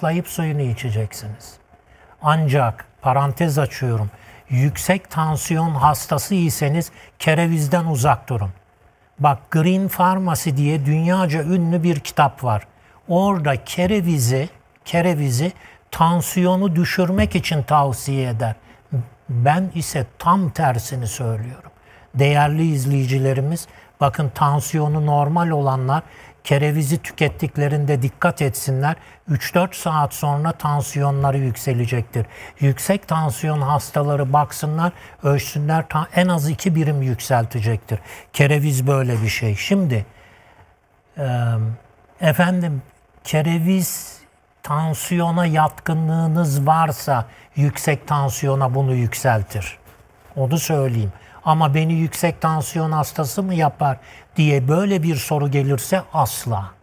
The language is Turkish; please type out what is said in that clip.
zayıflayıp suyunu içeceksiniz. Ancak parantez açıyorum. Yüksek tansiyon hastası iseniz kerevizden uzak durun. Bak Green Pharmacy diye dünyaca ünlü bir kitap var. Orada kerevizi, kerevizi tansiyonu düşürmek için tavsiye eder. Ben ise tam tersini söylüyorum. Değerli izleyicilerimiz bakın tansiyonu normal olanlar kerevizi tükettiklerinde dikkat etsinler. 3-4 saat sonra tansiyonları yükselecektir. Yüksek tansiyon hastaları baksınlar, ölçsünler en az 2 birim yükseltecektir. Kereviz böyle bir şey. Şimdi efendim kereviz tansiyona yatkınlığınız varsa yüksek tansiyona bunu yükseltir. Onu söyleyeyim. Ama beni yüksek tansiyon hastası mı yapar diye böyle bir soru gelirse asla.